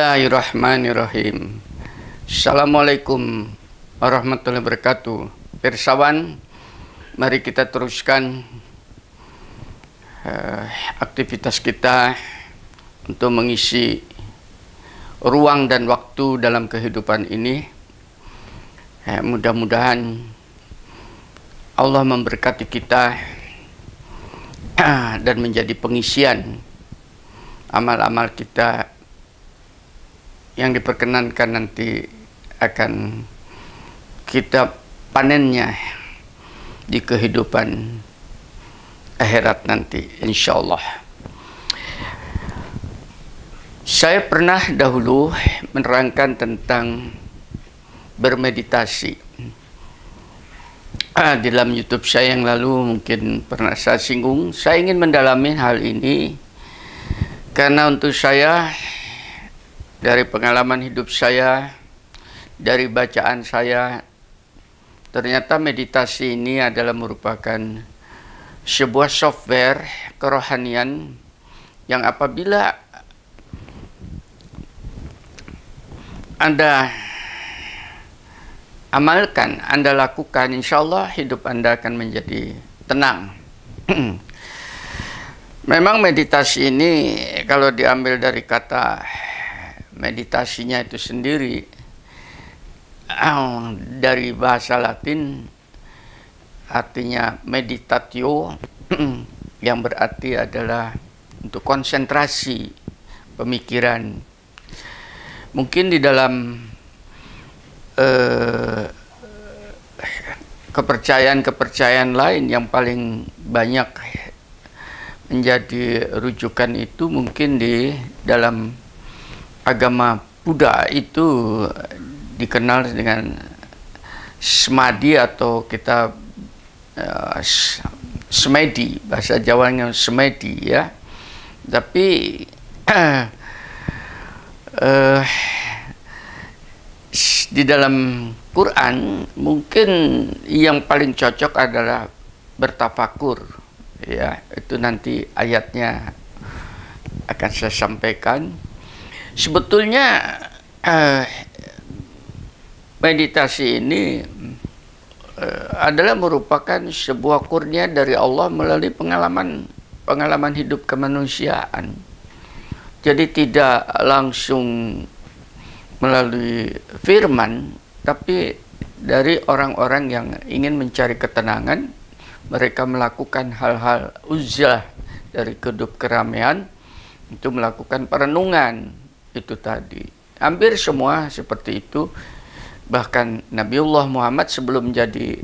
Bismillahirrahmanirrahim. Assalamualaikum warahmatullahi wabarakatuh. Persawahan, mari kita teruskan uh, aktivitas kita untuk mengisi ruang dan waktu dalam kehidupan ini. Uh, Mudah-mudahan Allah memberkati kita dan menjadi pengisian amal-amal kita yang diperkenankan nanti akan kita panennya di kehidupan akhirat nanti insya Allah. saya pernah dahulu menerangkan tentang bermeditasi ah, dalam YouTube saya yang lalu mungkin pernah saya singgung saya ingin mendalami hal ini karena untuk saya dari pengalaman hidup saya, dari bacaan saya, ternyata meditasi ini adalah merupakan sebuah software kerohanian yang apabila Anda amalkan, Anda lakukan, insya Allah hidup Anda akan menjadi tenang. Memang meditasi ini kalau diambil dari kata meditasinya itu sendiri dari bahasa Latin artinya meditatio yang berarti adalah untuk konsentrasi pemikiran. Mungkin di dalam eh, kepercayaan-kepercayaan eh, lain yang paling banyak menjadi rujukan itu mungkin di dalam agama Buddha itu dikenal dengan smadi atau kita uh, eh, semedi bahasa Jawa yang smedi ya tapi uh, di dalam Quran mungkin yang paling cocok adalah bertafakur ya itu nanti ayatnya akan saya sampaikan sebetulnya uh, meditasi ini uh, adalah merupakan sebuah kurnia dari Allah melalui pengalaman pengalaman hidup kemanusiaan. Jadi tidak langsung melalui firman tapi dari orang-orang yang ingin mencari ketenangan mereka melakukan hal-hal uzlah dari kedup keramaian itu melakukan perenungan itu tadi. Hampir semua seperti itu. Bahkan Nabiullah Muhammad sebelum menjadi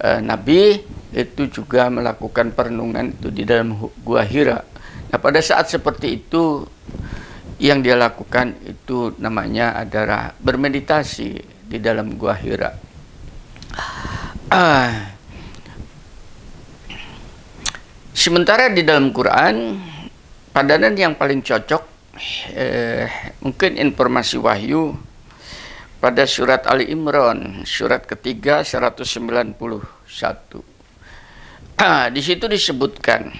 uh, eh, nabi itu juga melakukan perenungan itu di dalam gua Hira. Nah, pada saat seperti itu yang dia lakukan itu namanya adalah bermeditasi di dalam gua Hira. Uh, Sementara di dalam Quran padanan yang paling cocok eh, mungkin informasi wahyu pada surat Ali Imran surat ketiga 191 ah, di situ disebutkan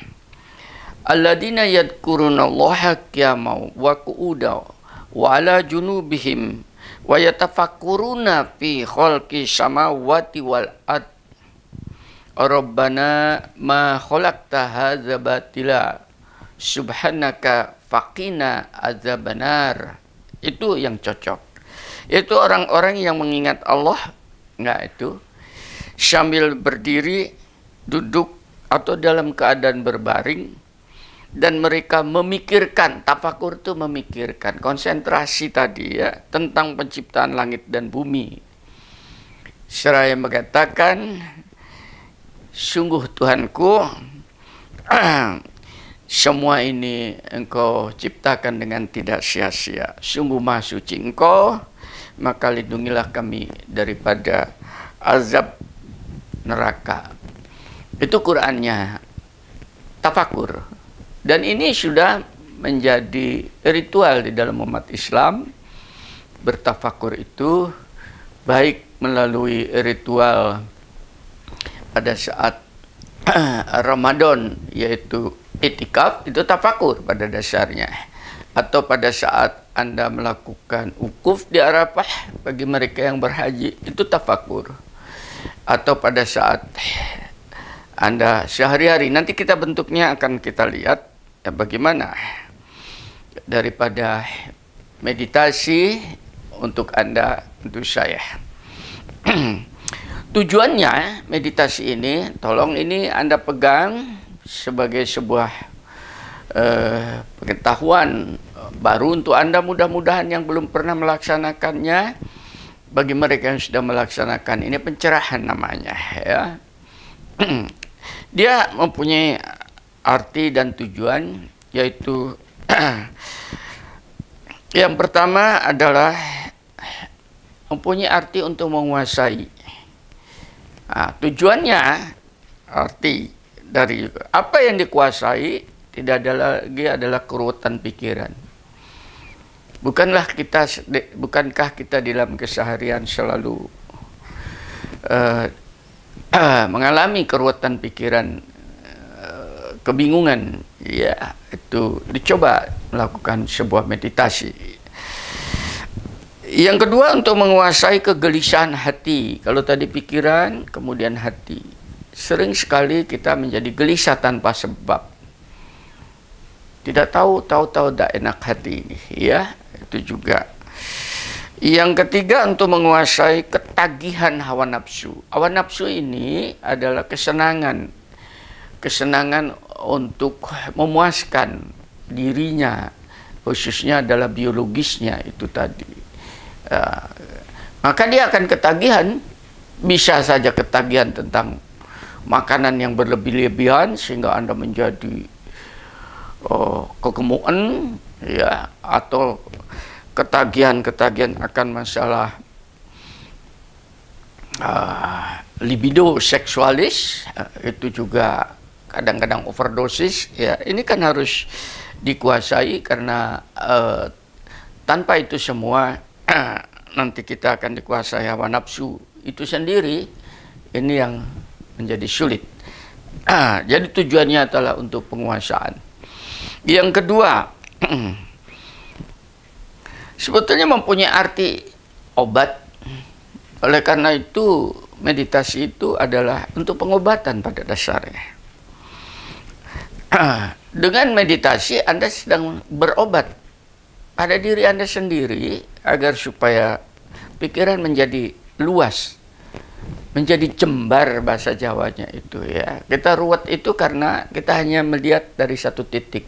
alladzina yadkurunallaha qiyamau wa qu'udaw wa ala junubihim wa yatafakkuruna fi khalqi samawati wal ard Rabbana ma khalaqta hadza batila subhanaka Fakina azabanar. Itu yang cocok. Itu orang-orang yang mengingat Allah, nggak itu, sambil berdiri, duduk, atau dalam keadaan berbaring, dan mereka memikirkan, tafakur itu memikirkan, konsentrasi tadi ya, tentang penciptaan langit dan bumi. Seraya mengatakan, sungguh Tuhanku, semua ini engkau ciptakan dengan tidak sia-sia. Sungguh maha suci engkau, maka lindungilah kami daripada azab neraka. Itu Qurannya, tafakur. Dan ini sudah menjadi ritual di dalam umat Islam. Bertafakur itu baik melalui ritual pada saat Ramadan, yaitu itikaf itu tafakur pada dasarnya atau pada saat Anda melakukan ukuf di Arafah bagi mereka yang berhaji itu tafakur atau pada saat Anda sehari-hari nanti kita bentuknya akan kita lihat ya bagaimana daripada meditasi untuk Anda untuk saya tujuannya meditasi ini tolong ini Anda pegang sebagai sebuah uh, pengetahuan baru untuk Anda mudah-mudahan yang belum pernah melaksanakannya bagi mereka yang sudah melaksanakan ini pencerahan namanya ya. Dia mempunyai arti dan tujuan yaitu yang pertama adalah mempunyai arti untuk menguasai. Nah, tujuannya arti dari apa yang dikuasai tidak ada lagi adalah kerutan pikiran. Bukanlah kita bukankah kita di dalam keseharian selalu uh, uh, mengalami kerutan pikiran, uh, kebingungan, ya itu dicoba melakukan sebuah meditasi. Yang kedua untuk menguasai kegelisahan hati. Kalau tadi pikiran, kemudian hati sering sekali kita menjadi gelisah tanpa sebab. Tidak tahu, tahu-tahu tidak enak hati ini, ya. Itu juga. Yang ketiga untuk menguasai ketagihan hawa nafsu. Hawa nafsu ini adalah kesenangan. Kesenangan untuk memuaskan dirinya, khususnya adalah biologisnya itu tadi. Uh, maka dia akan ketagihan, bisa saja ketagihan tentang makanan yang berlebih-lebihan sehingga Anda menjadi uh, kegemukan ya atau ketagihan-ketagihan akan masalah uh, libido seksualis uh, itu juga kadang-kadang overdosis ya ini kan harus dikuasai karena uh, tanpa itu semua nanti kita akan dikuasai hawa nafsu itu sendiri ini yang menjadi sulit. Ah, jadi tujuannya adalah untuk penguasaan. Yang kedua, sebetulnya mempunyai arti obat. Oleh karena itu, meditasi itu adalah untuk pengobatan pada dasarnya. Dengan meditasi Anda sedang berobat pada diri Anda sendiri agar supaya pikiran menjadi luas menjadi jembar bahasa Jawanya itu ya. Kita ruwet itu karena kita hanya melihat dari satu titik.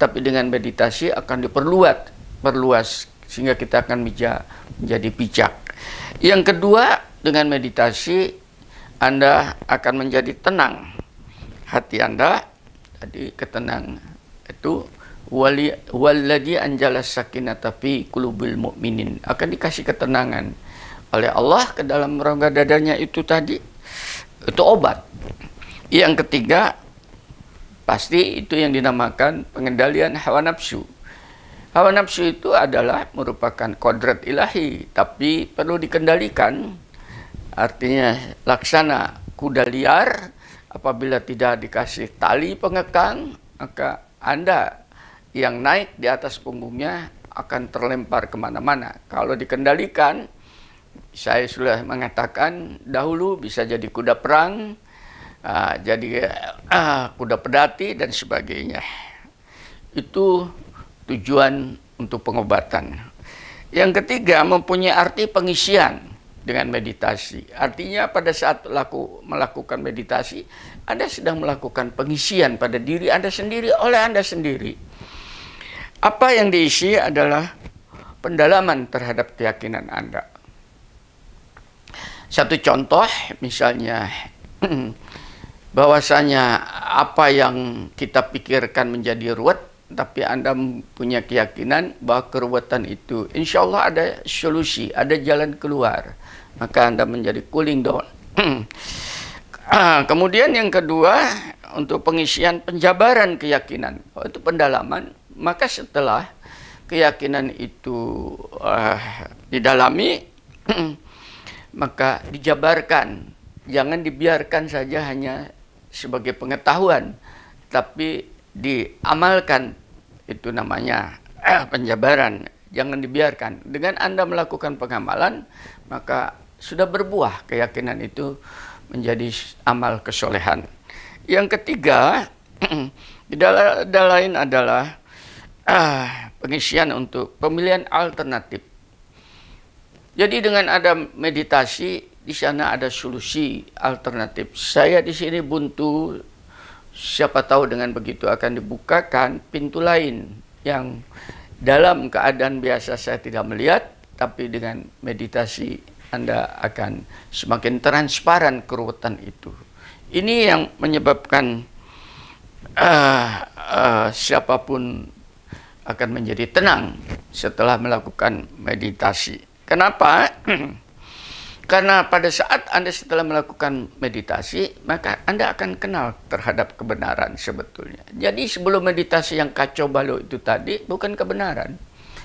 Tapi dengan meditasi akan diperluat, perluas sehingga kita akan bija, menjadi bijak. Yang kedua, dengan meditasi Anda akan menjadi tenang. Hati Anda tadi ketenang itu wali walladzi anjala sakinata fi qulubil mu'minin akan dikasih ketenangan oleh Allah ke dalam rongga dadanya itu tadi itu obat. Yang ketiga pasti itu yang dinamakan pengendalian hawa nafsu. Hawa nafsu itu adalah merupakan kodrat ilahi, tapi perlu dikendalikan. Artinya laksana kuda liar apabila tidak dikasih tali pengekang, maka Anda yang naik di atas punggungnya akan terlempar kemana-mana. Kalau dikendalikan, saya sudah mengatakan dahulu bisa jadi kuda perang, uh, jadi uh, kuda pedati dan sebagainya. Itu tujuan untuk pengobatan. Yang ketiga mempunyai arti pengisian dengan meditasi. Artinya pada saat laku, melakukan meditasi, Anda sedang melakukan pengisian pada diri Anda sendiri oleh Anda sendiri. Apa yang diisi adalah pendalaman terhadap keyakinan Anda. Satu contoh misalnya bahwasanya apa yang kita pikirkan menjadi ruwet tapi Anda punya keyakinan bahwa keruwetan itu insya Allah ada solusi, ada jalan keluar. Maka Anda menjadi cooling down. Kemudian yang kedua untuk pengisian penjabaran keyakinan oh, itu pendalaman. Maka setelah keyakinan itu uh, didalami maka dijabarkan jangan dibiarkan saja hanya sebagai pengetahuan tapi diamalkan itu namanya eh, penjabaran jangan dibiarkan dengan Anda melakukan pengamalan maka sudah berbuah keyakinan itu menjadi amal kesolehan yang ketiga tidak lain adalah eh, pengisian untuk pemilihan alternatif jadi dengan ada meditasi di sana ada solusi alternatif. Saya di sini buntu siapa tahu dengan begitu akan dibukakan pintu lain yang dalam keadaan biasa saya tidak melihat tapi dengan meditasi Anda akan semakin transparan keruwetan itu. Ini yang menyebabkan uh, uh, siapapun akan menjadi tenang setelah melakukan meditasi. Kenapa? Karena pada saat Anda setelah melakukan meditasi, maka Anda akan kenal terhadap kebenaran sebetulnya. Jadi sebelum meditasi yang kacau balau itu tadi, bukan kebenaran.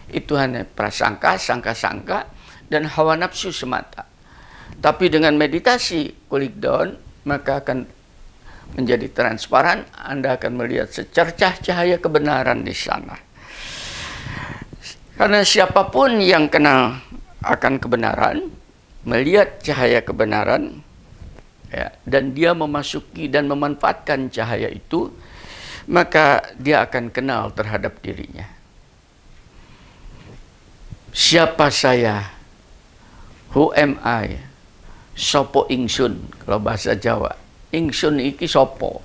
Itu hanya prasangka, sangka-sangka, dan hawa nafsu semata. Tapi dengan meditasi kulik down, maka akan menjadi transparan, Anda akan melihat secercah cahaya kebenaran di sana. Karena siapapun yang kenal akan kebenaran, melihat cahaya kebenaran, ya, dan dia memasuki dan memanfaatkan cahaya itu, maka dia akan kenal terhadap dirinya. Siapa saya? Who am I? Sopo ingsun, kalau bahasa Jawa. Ingsun iki sopo.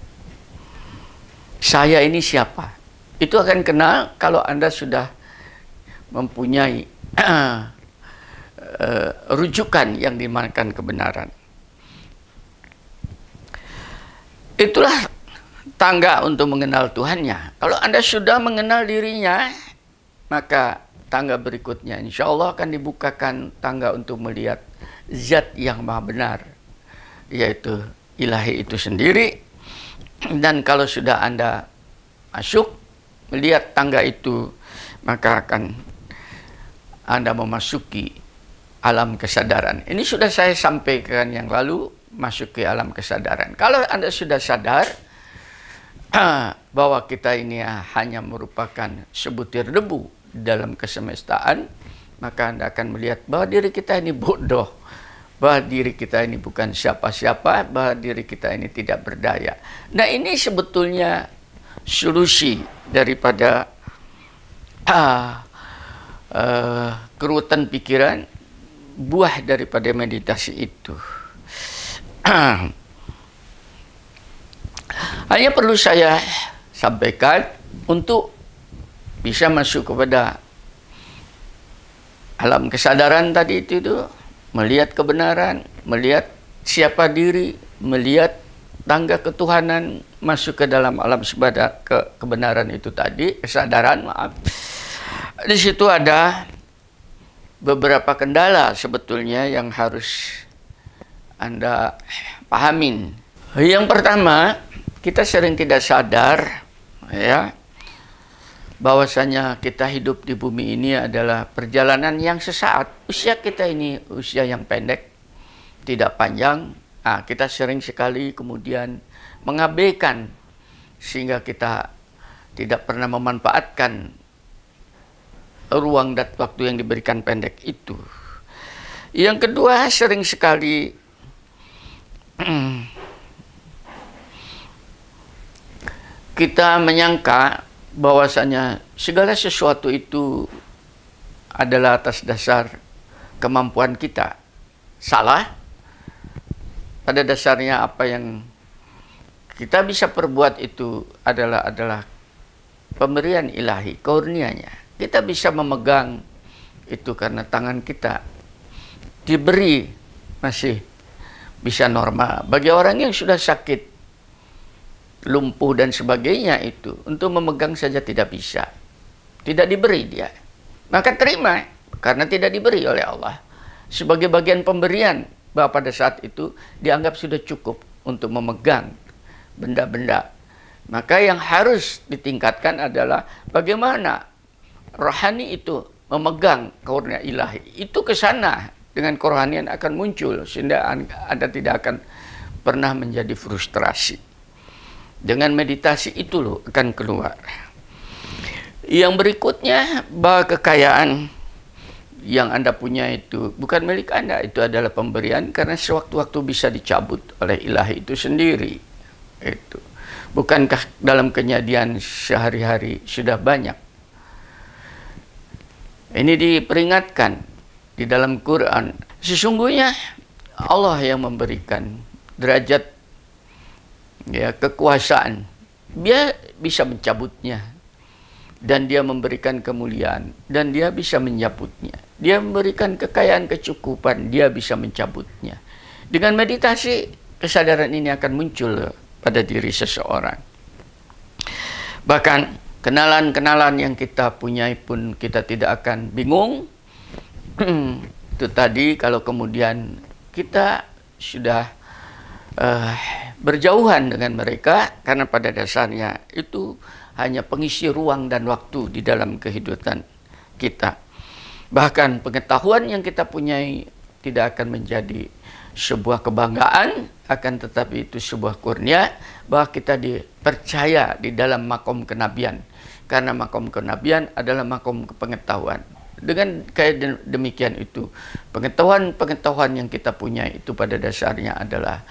Saya ini siapa? Itu akan kenal kalau Anda sudah mempunyai uh, rujukan yang dimakan kebenaran. Itulah tangga untuk mengenal Tuhannya. Kalau Anda sudah mengenal dirinya, maka tangga berikutnya insya Allah akan dibukakan tangga untuk melihat zat yang maha benar, yaitu ilahi itu sendiri. Dan kalau sudah Anda masuk, melihat tangga itu, maka akan Anda memasuki alam kesadaran. Ini sudah saya sampaikan yang lalu masuk ke alam kesadaran. Kalau Anda sudah sadar bahwa kita ini hanya merupakan sebutir debu dalam kesemestaan, maka Anda akan melihat bahwa diri kita ini bodoh, bahwa diri kita ini bukan siapa-siapa, bahwa diri kita ini tidak berdaya. Nah, ini sebetulnya solusi daripada uh, uh, kerutan pikiran buah daripada meditasi itu. Hanya perlu saya sampaikan untuk bisa masuk kepada alam kesadaran tadi itu, itu melihat kebenaran, melihat siapa diri, melihat tangga ketuhanan masuk ke dalam alam sebada ke kebenaran itu tadi kesadaran maaf di situ ada beberapa kendala sebetulnya yang harus Anda pahamin. Yang pertama, kita sering tidak sadar ya bahwasanya kita hidup di bumi ini adalah perjalanan yang sesaat. Usia kita ini usia yang pendek, tidak panjang. Nah, kita sering sekali kemudian mengabaikan sehingga kita tidak pernah memanfaatkan ruang dan waktu yang diberikan pendek itu. Yang kedua sering sekali kita menyangka bahwasanya segala sesuatu itu adalah atas dasar kemampuan kita. Salah. Pada dasarnya apa yang kita bisa perbuat itu adalah adalah pemberian ilahi, kurnianya. Kita bisa memegang itu karena tangan kita diberi masih bisa normal. Bagi orang yang sudah sakit, lumpuh dan sebagainya itu, untuk memegang saja tidak bisa. Tidak diberi dia. Maka terima, karena tidak diberi oleh Allah. Sebagai bagian pemberian, bahwa pada saat itu dianggap sudah cukup untuk memegang benda-benda. Maka yang harus ditingkatkan adalah bagaimana rohani itu memegang kurnia ilahi itu ke sana dengan kerohanian akan muncul sehingga Anda tidak akan pernah menjadi frustrasi. Dengan meditasi itu loh akan keluar. Yang berikutnya bahwa kekayaan yang Anda punya itu bukan milik Anda, itu adalah pemberian karena sewaktu-waktu bisa dicabut oleh ilahi itu sendiri. Itu. Bukankah dalam kenyadian sehari-hari sudah banyak ini diperingatkan di dalam Quran. Sesungguhnya Allah yang memberikan derajat ya kekuasaan. Dia bisa mencabutnya dan dia memberikan kemuliaan dan dia bisa menyabutnya. Dia memberikan kekayaan kecukupan, dia bisa mencabutnya. Dengan meditasi kesadaran ini akan muncul pada diri seseorang. Bahkan kenalan-kenalan yang kita punyai pun kita tidak akan bingung. Itu tadi kalau kemudian kita sudah uh, berjauhan dengan mereka karena pada dasarnya itu hanya pengisi ruang dan waktu di dalam kehidupan kita. Bahkan pengetahuan yang kita punyai tidak akan menjadi sebuah kebanggaan akan tetapi itu sebuah kurnia bahwa kita dipercaya di dalam makom kenabian karena makom kenabian adalah makom pengetahuan dengan kayak demikian itu pengetahuan-pengetahuan yang kita punya itu pada dasarnya adalah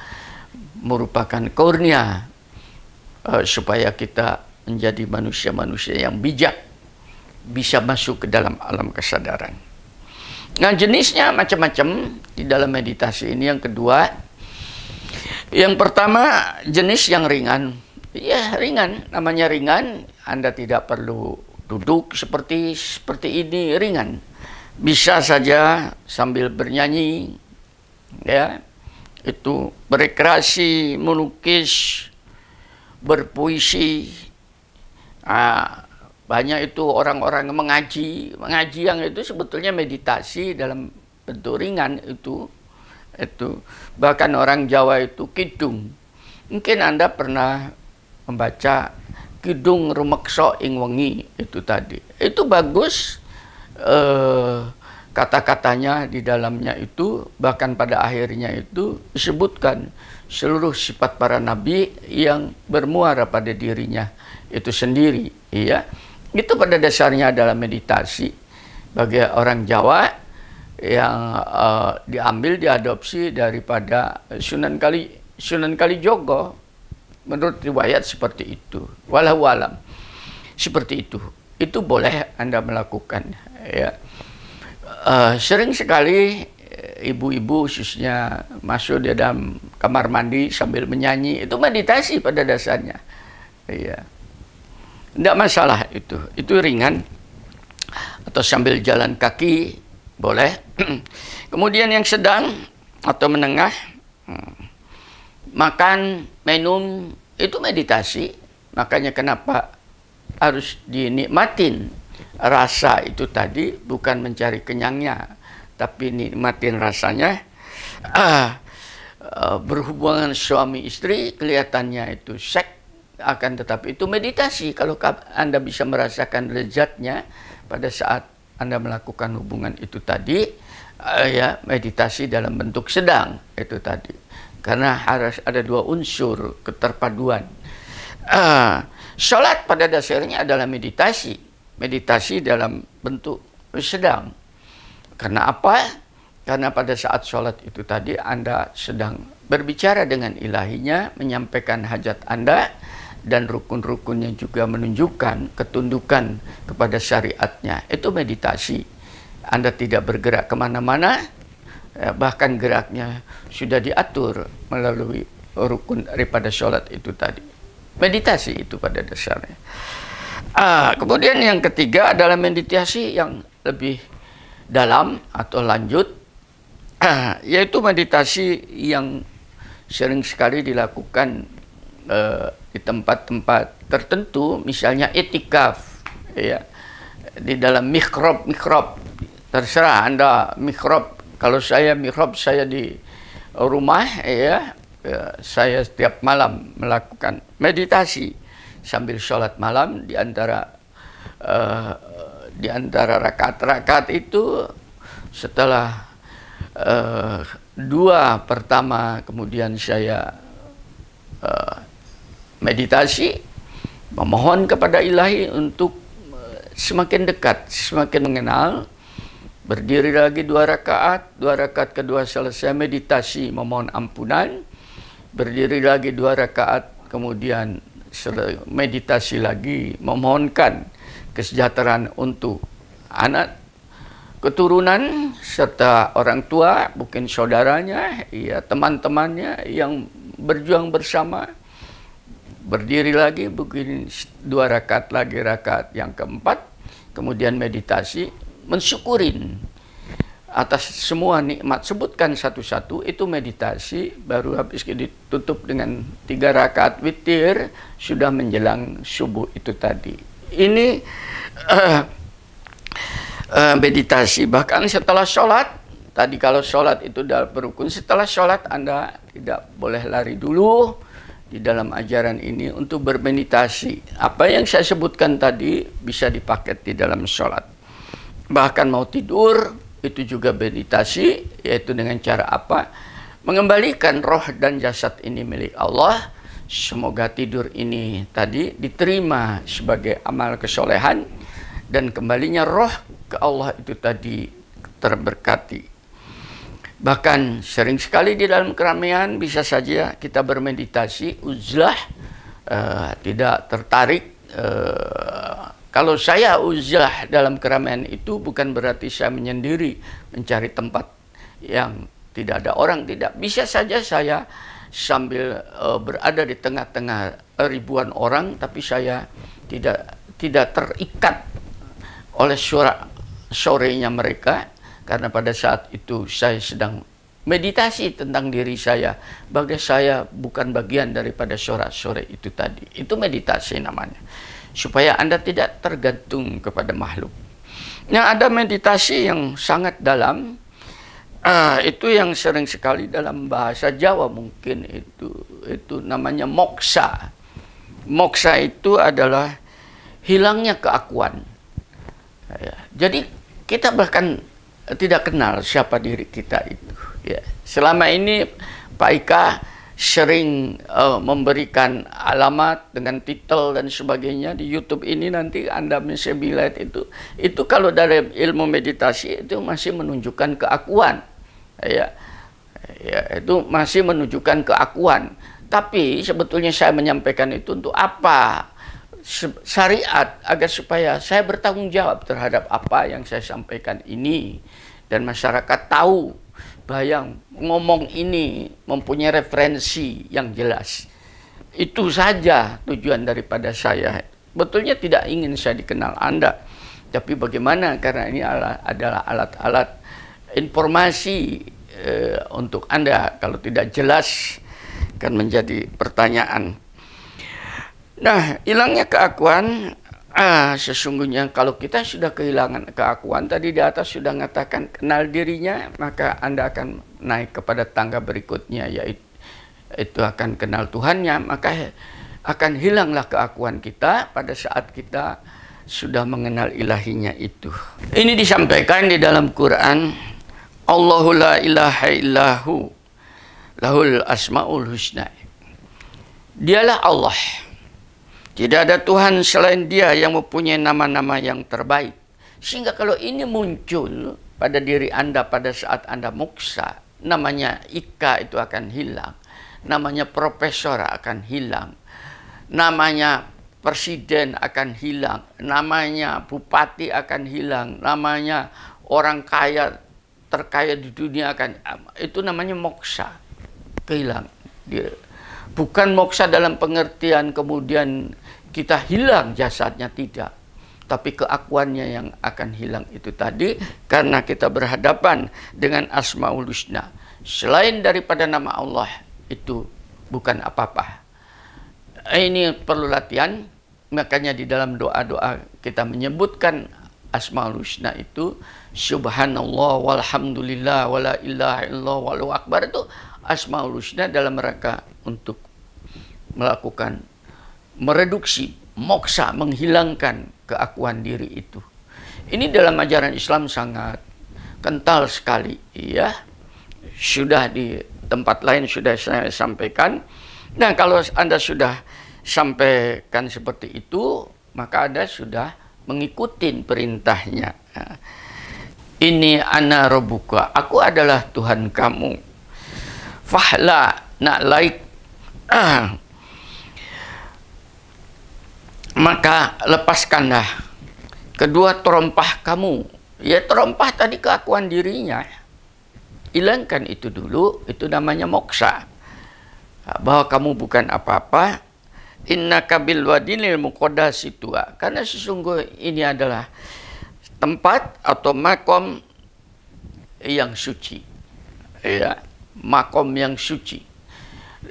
merupakan kurnia uh, supaya kita menjadi manusia-manusia yang bijak bisa masuk ke dalam alam kesadaran Nah jenisnya macam-macam di dalam meditasi ini yang kedua. Yang pertama jenis yang ringan. iya ringan, namanya ringan. Anda tidak perlu duduk seperti seperti ini ringan. Bisa saja sambil bernyanyi, ya itu berekreasi, melukis, berpuisi, nah, banyak itu orang-orang mengaji mengaji yang itu sebetulnya meditasi dalam bentuk ringan itu itu bahkan orang Jawa itu kidung mungkin anda pernah membaca kidung rumekso ing wengi itu tadi itu bagus eh, kata-katanya di dalamnya itu bahkan pada akhirnya itu disebutkan seluruh sifat para nabi yang bermuara pada dirinya itu sendiri iya itu pada dasarnya adalah meditasi bagi orang Jawa yang uh, diambil diadopsi daripada Sunan Kali Sunan Kalijogo menurut riwayat seperti itu. Walau alam seperti itu. Itu boleh Anda melakukan ya. Uh, sering sekali eh, ibu-ibu khususnya masuk di dalam kamar mandi sambil menyanyi itu meditasi pada dasarnya. Iya. Tidak masalah itu. Itu ringan. Atau sambil jalan kaki, boleh. Kemudian yang sedang atau menengah, hmm. makan, minum, itu meditasi. Makanya kenapa harus dinikmatin rasa itu tadi bukan mencari kenyangnya tapi nikmatin rasanya ah, eh, berhubungan suami istri kelihatannya itu seks akan tetapi itu meditasi kalau Anda bisa merasakan lezatnya pada saat Anda melakukan hubungan itu tadi uh, ya meditasi dalam bentuk sedang itu tadi karena harus ada dua unsur keterpaduan uh, sholat pada dasarnya adalah meditasi meditasi dalam bentuk sedang karena apa karena pada saat sholat itu tadi Anda sedang berbicara dengan ilahinya, menyampaikan hajat Anda, dan rukun-rukunnya juga menunjukkan ketundukan kepada syariatnya. Itu meditasi. Anda tidak bergerak kemana-mana, ya, bahkan geraknya sudah diatur melalui rukun daripada sholat itu tadi. Meditasi itu pada dasarnya. Ah, kemudian yang ketiga adalah meditasi yang lebih dalam atau lanjut, ah, yaitu meditasi yang sering sekali dilakukan eh, di tempat-tempat tertentu misalnya etikaf ya di dalam mikrob mikrob terserah anda mikrob kalau saya mikrob saya di rumah ya, ya saya setiap malam melakukan meditasi sambil sholat malam di antara uh, di antara rakaat-rakaat itu setelah uh, dua pertama kemudian saya uh, meditasi, memohon kepada ilahi untuk eh, semakin dekat, semakin mengenal, berdiri lagi dua rakaat, dua rakaat kedua selesai meditasi memohon ampunan, berdiri lagi dua rakaat kemudian meditasi lagi memohonkan kesejahteraan untuk anak keturunan serta orang tua, mungkin saudaranya, ya teman-temannya yang berjuang bersama berdiri lagi begini dua rakaat lagi rakaat yang keempat kemudian meditasi mensyukurin atas semua nikmat sebutkan satu-satu itu meditasi baru habis ditutup dengan tiga rakaat witir sudah menjelang subuh itu tadi ini uh, uh, meditasi bahkan setelah sholat tadi kalau sholat itu dalam berukun setelah sholat anda tidak boleh lari dulu di dalam ajaran ini untuk bermeditasi. Apa yang saya sebutkan tadi bisa dipakai di dalam sholat. Bahkan mau tidur itu juga meditasi, yaitu dengan cara apa? Mengembalikan roh dan jasad ini milik Allah. Semoga tidur ini tadi diterima sebagai amal kesolehan dan kembalinya roh ke Allah itu tadi terberkati. Bahkan sering sekali di dalam keramaian bisa saja kita bermeditasi, uzlah, uh, tidak tertarik. Uh, kalau saya uzlah dalam keramaian itu bukan berarti saya menyendiri mencari tempat yang tidak ada orang, tidak. Bisa saja saya sambil uh, berada di tengah-tengah ribuan orang, tapi saya tidak tidak terikat oleh suara sorenya mereka karena pada saat itu saya sedang meditasi tentang diri saya. Bagai saya bukan bagian daripada sore-sore itu tadi. Itu meditasi namanya. Supaya Anda tidak tergantung kepada makhluk. yang ada meditasi yang sangat dalam. Uh, itu yang sering sekali dalam bahasa Jawa mungkin itu itu namanya moksa. Moksa itu adalah hilangnya keakuan. Ya, jadi kita bahkan tidak kenal siapa diri kita itu. Ya. Selama ini Pak Ika sering uh, memberikan alamat dengan titel dan sebagainya di YouTube ini nanti Anda bisa misebilat itu itu kalau dari ilmu meditasi itu masih menunjukkan keakuan ya ya itu masih menunjukkan keakuan tapi sebetulnya saya menyampaikan itu untuk apa syariat agar supaya saya bertanggung jawab terhadap apa yang saya sampaikan ini dan masyarakat tahu bayang ngomong ini mempunyai referensi yang jelas. Itu saja tujuan daripada saya. Betulnya tidak ingin saya dikenal Anda. Tapi bagaimana karena ini adalah alat-alat informasi e, untuk Anda kalau tidak jelas akan menjadi pertanyaan. Nah, hilangnya keakuan ah, sesungguhnya kalau kita sudah kehilangan keakuan tadi di atas sudah mengatakan kenal dirinya maka Anda akan naik kepada tangga berikutnya yaitu itu akan kenal Tuhannya maka akan hilanglah keakuan kita pada saat kita sudah mengenal ilahinya itu. Ini disampaikan di dalam Quran Allahu la ilaha illahu lahul asmaul husna. Dialah Allah tidak ada Tuhan selain dia yang mempunyai nama-nama yang terbaik. Sehingga kalau ini muncul pada diri Anda pada saat Anda muksa, namanya Ika itu akan hilang. Namanya Profesor akan hilang. Namanya Presiden akan hilang. Namanya Bupati akan hilang. Namanya orang kaya terkaya di dunia akan itu namanya moksa kehilang dia Bukan moksa dalam pengertian kemudian kita hilang jasadnya tidak. Tapi keakuannya yang akan hilang itu tadi karena kita berhadapan dengan Asmaul Husna. Selain daripada nama Allah itu bukan apa-apa. Ini perlu latihan, makanya di dalam doa-doa kita menyebutkan Asmaul Husna itu Subhanallah walhamdulillah wala ilaha illallah akbar itu Asmaul Husna dalam rangka untuk melakukan mereduksi moksa menghilangkan keakuan diri itu. Ini dalam ajaran Islam sangat kental sekali ya. Sudah di tempat lain sudah saya sampaikan. Nah, kalau Anda sudah sampaikan seperti itu, maka Anda sudah mengikuti perintahnya. Ini ana robuka, aku adalah Tuhan kamu. Fahla nak laik Ah. maka lepaskanlah kedua terompah kamu ya terompah tadi keakuan dirinya hilangkan itu dulu itu namanya moksa bahwa kamu bukan apa-apa inna kabil wadinil muqaddas tua karena sesungguh ini adalah tempat atau makom yang suci ya makom yang suci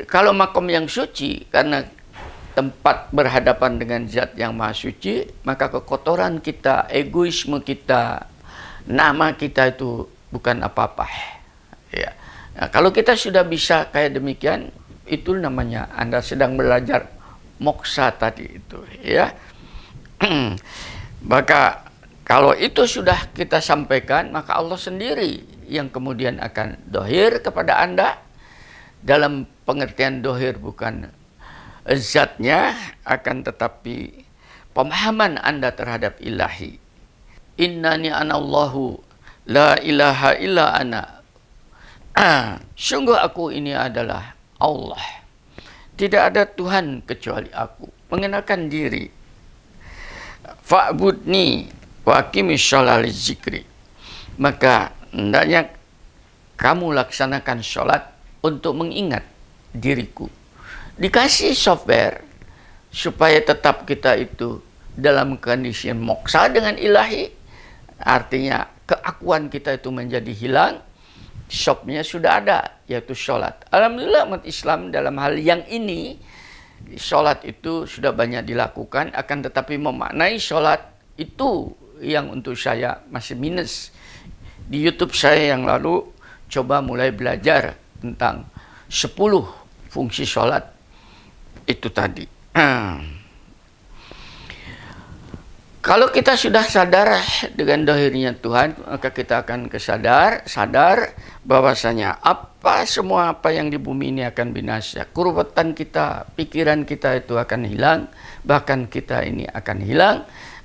kalau makom yang suci, karena tempat berhadapan dengan zat yang maha suci, maka kekotoran kita, egoisme kita, nama kita itu bukan apa-apa. Ya. Nah, kalau kita sudah bisa kayak demikian, itu namanya Anda sedang belajar moksa tadi itu, ya. maka kalau itu sudah kita sampaikan, maka Allah sendiri yang kemudian akan dohir kepada Anda dalam pengertian dohir bukan zatnya akan tetapi pemahaman anda terhadap ilahi innani anallahu la ilaha illa ana sungguh aku ini adalah Allah tidak ada Tuhan kecuali aku mengenakan diri fa'budni wa aqimi zikri maka hendaknya kamu laksanakan sholat untuk mengingat diriku. Dikasih software supaya tetap kita itu dalam kondisi moksa dengan ilahi, artinya keakuan kita itu menjadi hilang, shopnya sudah ada, yaitu sholat. Alhamdulillah umat Islam dalam hal yang ini, sholat itu sudah banyak dilakukan, akan tetapi memaknai sholat itu yang untuk saya masih minus. Di YouTube saya yang lalu coba mulai belajar tentang 10 fungsi sholat itu tadi. Kalau kita sudah sadar dengan dohirnya Tuhan, maka kita akan kesadar, sadar bahwasanya apa semua apa yang di bumi ini akan binasa. Kurwetan kita, pikiran kita itu akan hilang, bahkan kita ini akan hilang.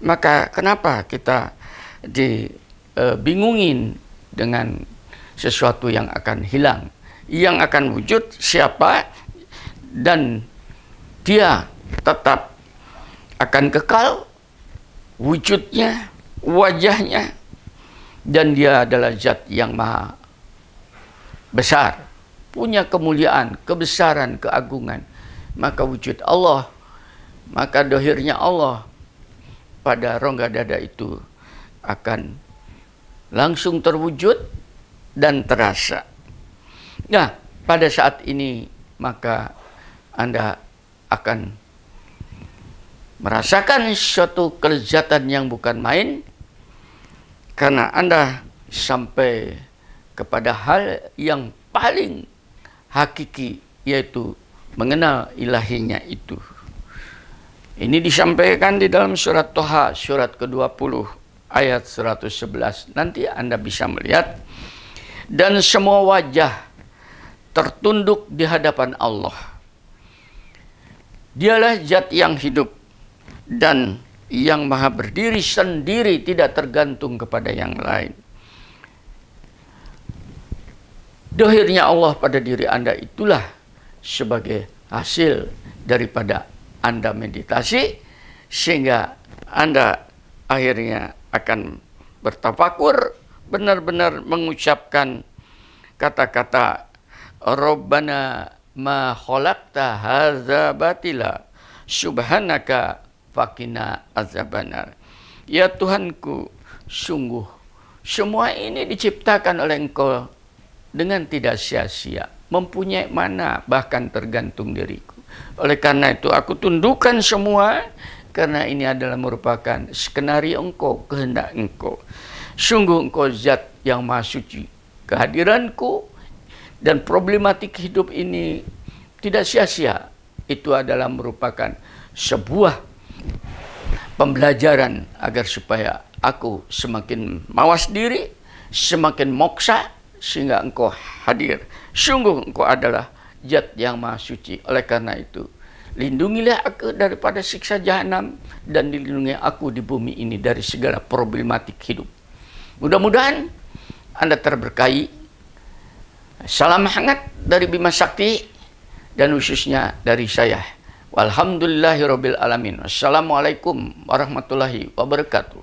Maka kenapa kita dibingungin eh, dengan sesuatu yang akan hilang? yang akan wujud siapa dan dia tetap akan kekal wujudnya, wajahnya dan dia adalah zat yang maha besar, punya kemuliaan, kebesaran, keagungan. Maka wujud Allah, maka dohirnya Allah pada rongga dada itu akan langsung terwujud dan terasa. Nah, pada saat ini maka Anda akan merasakan suatu kelezatan yang bukan main karena Anda sampai kepada hal yang paling hakiki yaitu mengenal ilahinya itu. Ini disampaikan di dalam surat Toha surat ke-20 ayat 111. Nanti Anda bisa melihat dan semua wajah tertunduk di hadapan Allah. Dialah zat yang hidup dan yang maha berdiri sendiri tidak tergantung kepada yang lain. Dohirnya Allah pada diri Anda itulah sebagai hasil daripada Anda meditasi sehingga Anda akhirnya akan bertafakur benar-benar mengucapkan kata-kata Rabbana ma khalaqta hadza batila subhanaka fakina azabanar. Ya Tuhanku, sungguh semua ini diciptakan oleh Engkau dengan tidak sia-sia, mempunyai mana bahkan tergantung diriku. Oleh karena itu aku tundukkan semua karena ini adalah merupakan skenario Engkau, kehendak Engkau. Sungguh Engkau zat yang Maha Suci. Kehadiranku dan problematik hidup ini tidak sia-sia. Itu adalah merupakan sebuah pembelajaran agar supaya aku semakin mawas diri, semakin moksa, sehingga engkau hadir. Sungguh engkau adalah jad yang maha suci. Oleh karena itu, lindungilah aku daripada siksa jahanam dan dilindungi aku di bumi ini dari segala problematik hidup. Mudah-mudahan Anda terberkahi Salam hangat dari Bima Sakti dan khususnya dari saya. Walhamdulillahirobbilalamin. Assalamualaikum warahmatullahi wabarakatuh.